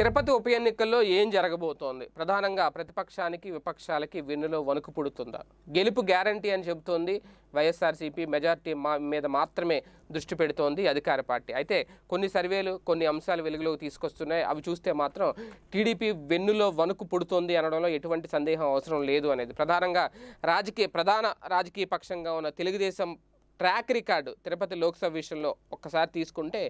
తిరుపతి ఉప ఎన్నికల్లో ఏం జరగబోతోంది ప్రధానంగా ప్రతిపక్షానికి విపక్షాలకి వెన్నులో వణుకు పుడుతుందా గెలుపు గ్యారంటీ అని చెబుతోంది వైఎస్ఆర్సీపీ మెజార్టీ మా మీద మాత్రమే దృష్టి పెడుతోంది అధికార పార్టీ అయితే కొన్ని సర్వేలు కొన్ని అంశాలు వెలుగులోకి తీసుకొస్తున్నాయి అవి చూస్తే మాత్రం టీడీపీ వెన్నులో వణుకు పుడుతోంది అనడంలో ఎటువంటి సందేహం అవసరం లేదు అనేది ప్రధానంగా రాజకీయ ప్రధాన రాజకీయ పక్షంగా ఉన్న తెలుగుదేశం ట్రాక్ రికార్డు తిరుపతి లోక్సభ విషయంలో ఒక్కసారి తీసుకుంటే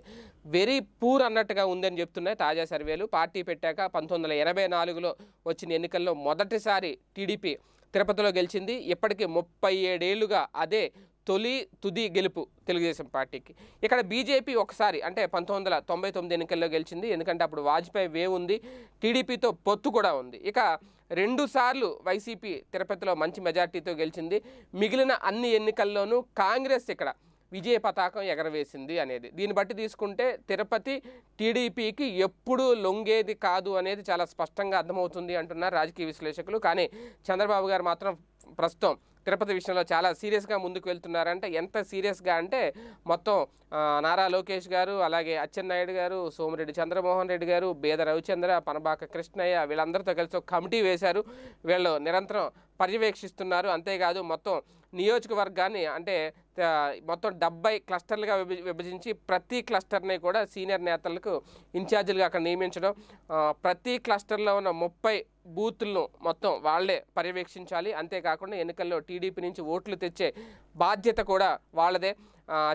వెరీ పూర్ అన్నట్టుగా ఉందని చెప్తున్నాయి తాజా సర్వేలు పార్టీ పెట్టాక పంతొమ్మిది ఎనభై నాలుగులో వచ్చిన ఎన్నికల్లో మొదటిసారి టీడీపీ తిరుపతిలో గెలిచింది ఇప్పటికీ ముప్పై ఏడేళ్లుగా అదే తొలి తుది గెలుపు తెలుగుదేశం పార్టీకి ఇక్కడ బీజేపీ ఒకసారి అంటే పంతొమ్మిది వందల తొంభై తొమ్మిది ఎన్నికల్లో గెలిచింది ఎందుకంటే అప్పుడు వాజ్పేయి వే ఉంది టీడీపీతో పొత్తు కూడా ఉంది ఇక రెండుసార్లు వైసీపీ తిరుపతిలో మంచి మెజార్టీతో గెలిచింది మిగిలిన అన్ని ఎన్నికల్లోనూ కాంగ్రెస్ ఇక్కడ విజయ పతాకం ఎగరవేసింది అనేది దీన్ని బట్టి తీసుకుంటే తిరుపతి టీడీపీకి ఎప్పుడూ లొంగేది కాదు అనేది చాలా స్పష్టంగా అర్థమవుతుంది అంటున్నారు రాజకీయ విశ్లేషకులు కానీ చంద్రబాబు గారు మాత్రం ప్రస్తుతం తిరుపతి విషయంలో చాలా సీరియస్గా ముందుకు వెళ్తున్నారంటే ఎంత సీరియస్గా అంటే మొత్తం నారా లోకేష్ గారు అలాగే అచ్చెన్నాయుడు గారు సోమిరెడ్డి చంద్రమోహన్ రెడ్డి గారు బేద రవిచంద్ర పనబాక కృష్ణయ్య వీళ్ళందరితో కలిసి ఒక కమిటీ వేశారు వీళ్ళు నిరంతరం పర్యవేక్షిస్తున్నారు అంతేకాదు మొత్తం నియోజకవర్గాన్ని అంటే మొత్తం డెబ్బై క్లస్టర్లుగా విభజించి ప్రతి క్లస్టర్ని కూడా సీనియర్ నేతలకు ఇన్ఛార్జీలుగా అక్కడ నియమించడం ప్రతి క్లస్టర్లో ఉన్న ముప్పై బూతులను మొత్తం వాళ్లే పర్యవేక్షించాలి అంతేకాకుండా ఎన్నికల్లో టీడీపీ నుంచి ఓట్లు తెచ్చే బాధ్యత కూడా వాళ్ళదే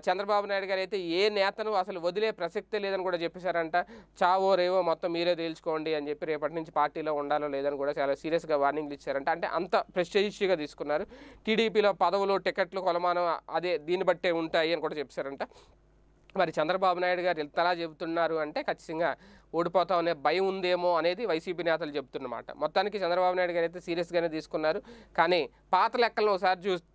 చంద్రబాబు నాయుడు గారు అయితే ఏ నేతను అసలు వదిలే ప్రసక్తే లేదని కూడా చెప్పేశారంట చావో రేవో మొత్తం మీరే తేల్చుకోండి అని చెప్పి రేపటి నుంచి పార్టీలో ఉండాలో లేదని కూడా చాలా సీరియస్గా వార్నింగ్లు ఇచ్చారంట అంటే అంత ప్రెస్టేజియస్గా తీసుకున్నారు టీడీపీలో పదవులు టికెట్లు కొలమానం అదే దీన్ని బట్టే ఉంటాయి అని కూడా చెప్పారంట మరి చంద్రబాబు నాయుడు గారు ఇంతలా చెబుతున్నారు అంటే ఖచ్చితంగా ఓడిపోతాం అనే భయం ఉందేమో అనేది వైసీపీ నేతలు చెబుతున్నమాట మొత్తానికి చంద్రబాబు నాయుడు గారు అయితే సీరియస్గానే తీసుకున్నారు కానీ పాత లెక్కలను ఒకసారి చూస్తే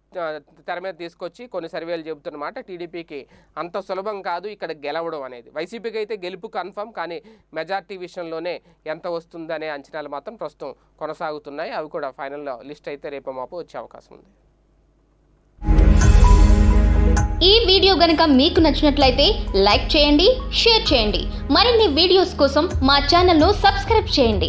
తెర మీద తీసుకొచ్చి కొన్ని సర్వేలు చెబుతున్నమాట టీడీపీకి అంత సులభం కాదు ఇక్కడ గెలవడం అనేది వైసీపీకి అయితే గెలుపు కన్ఫర్మ్ కానీ మెజార్టీ విషయంలోనే ఎంత వస్తుందనే అంచనాలు మాత్రం ప్రస్తుతం కొనసాగుతున్నాయి అవి కూడా ఫైనల్లో లిస్ట్ అయితే రేపు మాపు వచ్చే అవకాశం ఉంది ఈ వీడియో గనక మీకు నచ్చినట్లయితే లైక్ చేయండి షేర్ చేయండి మరిన్ని వీడియోస్ కోసం మా ఛానల్ను సబ్స్క్రైబ్ చేయండి